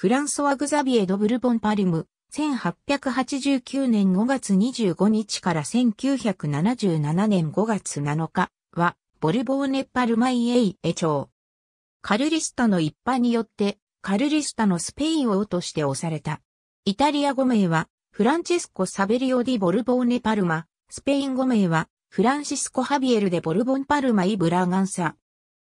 フランソワ・グザビエ・ド・ブルボン・パルム、1889年5月25日から1977年5月7日は、ボルボーネ・パルマイエイエチョウ。カルリスタの一派によって、カルリスタのスペイン王として押された。イタリア語名は、フランチェスコ・サベリオ・ディ・ボルボーネ・パルマ、スペイン語名は、フランシスコ・ハビエル・デ・ボルボン・パルマ・イ・ブラガンサ。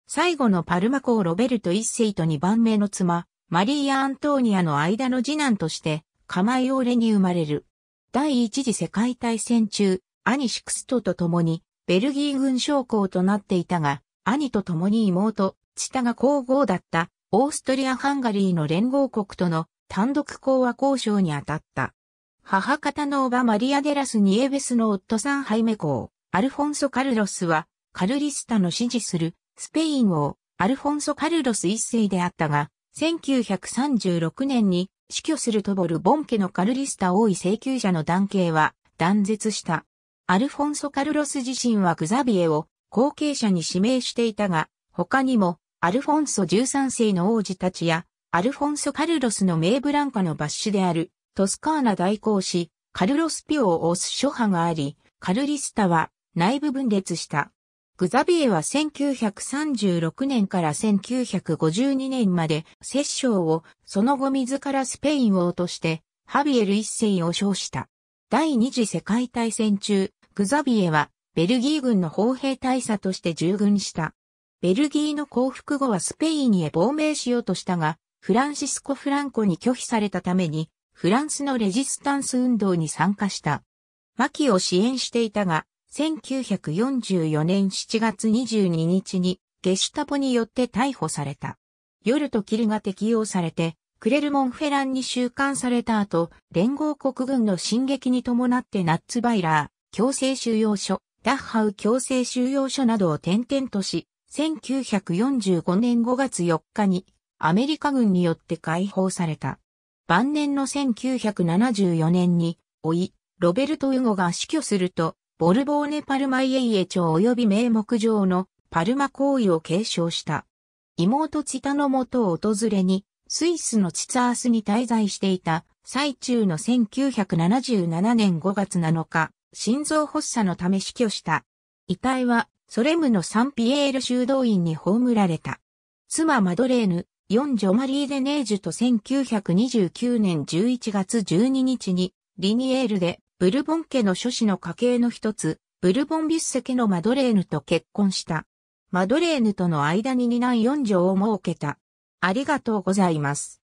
最後のパルマ公ロベルト一世と二番目の妻、マリーア・アントーニアの間の次男として、カマイオーレに生まれる。第一次世界大戦中、兄シクストと共に、ベルギー軍将校となっていたが、兄と共に妹、チタが皇后だったオーストリア・ハンガリーの連合国との単独講和交渉に当たった。母方の叔母マリア・デラス・ニエベスの夫さんハイメ公、アルフォンソ・カルロスは、カルリスタの支持するスペイン王、アルフォンソ・カルロス一世であったが、1936年に死去するトボルボン家のカルリスタ王位請求者の男系は断絶した。アルフォンソ・カルロス自身はグザビエを後継者に指名していたが、他にもアルフォンソ13世の王子たちやアルフォンソ・カルロスの名ブランカの抜ッであるトスカーナ代行し、カルロス・ピオを推す諸派があり、カルリスタは内部分裂した。グザビエは1936年から1952年まで摂政を、その後自らスペイン王として、ハビエル一世を称した。第二次世界大戦中、グザビエは、ベルギー軍の砲兵大佐として従軍した。ベルギーの降伏後はスペインへ亡命しようとしたが、フランシスコ・フランコに拒否されたために、フランスのレジスタンス運動に参加した。マキを支援していたが、1944年7月22日に、ゲシュタポによって逮捕された。夜と霧が適用されて、クレルモンフェランに収監された後、連合国軍の進撃に伴ってナッツバイラー、強制収容所、ダッハウ強制収容所などを転々とし、1945年5月4日にアメリカ軍によって解放された。晩年の1974年に、老い、ロベルト・ウゴが死去すると、ボルボーネ・パルマイエイエ町及び名目上のパルマ行為を継承した。妹チタのもとを訪れに、スイスのチツアースに滞在していた最中の1977年5月7日、心臓発作のため死去した。遺体はソレムのサンピエール修道院に葬られた。妻マドレーヌ、四女マリー・デネージュと1929年11月12日にリニエールでブルボン家の諸子の家系の一つ、ブルボンビュッセ家のマドレーヌと結婚した。マドレーヌとの間に二男四女を設けた。ありがとうございます。